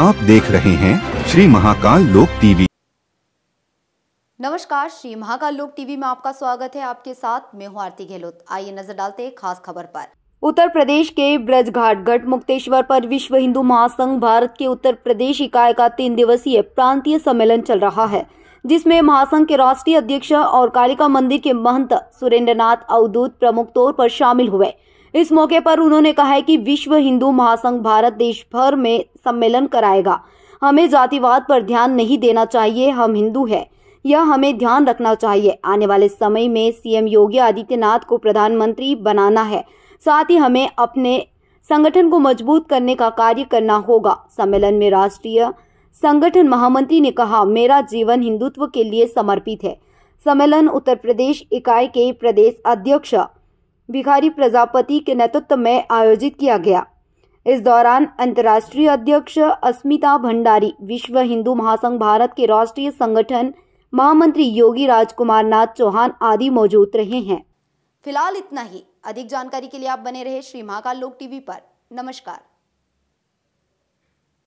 आप देख रहे हैं श्री महाकाल लोक टीवी नमस्कार श्री महाकाल लोक टीवी में आपका स्वागत है आपके साथ मैं हूँ आरती गहलोत आइए नजर डालते हैं खास खबर पर उत्तर प्रदेश के ब्रजघाट गढ़ मुक्तेश्वर पर विश्व हिंदू महासंघ भारत के उत्तर प्रदेश इकाई का तीन दिवसीय प्रांतीय सम्मेलन चल रहा है जिसमें महासंघ के राष्ट्रीय अध्यक्ष और कालिका मंदिर के महंत सुरेंद्रनाथ अवधूत प्रमुख तौर पर शामिल हुए इस मौके पर उन्होंने कहा है कि विश्व हिंदू महासंघ भारत देश भर में सम्मेलन कराएगा हमें जातिवाद पर ध्यान नहीं देना चाहिए हम हिंदू हैं यह हमें ध्यान रखना चाहिए आने वाले समय में सीएम योगी आदित्यनाथ को प्रधानमंत्री बनाना है साथ ही हमें अपने संगठन को मजबूत करने का कार्य करना होगा सम्मेलन में राष्ट्रीय संगठन महामंत्री ने कहा मेरा जीवन हिंदुत्व के लिए समर्पित है सम्मेलन उत्तर प्रदेश इकाई के प्रदेश अध्यक्ष भिखारी प्रजापति के नेतृत्व में आयोजित किया गया इस दौरान अंतर्राष्ट्रीय अध्यक्ष अस्मिता भंडारी विश्व हिंदू महासंघ भारत के राष्ट्रीय संगठन महामंत्री योगी राजकुमार नाथ चौहान आदि मौजूद रहे हैं फिलहाल इतना ही अधिक जानकारी के लिए आप बने रहे श्री महाकाल लोक टीवी पर नमस्कार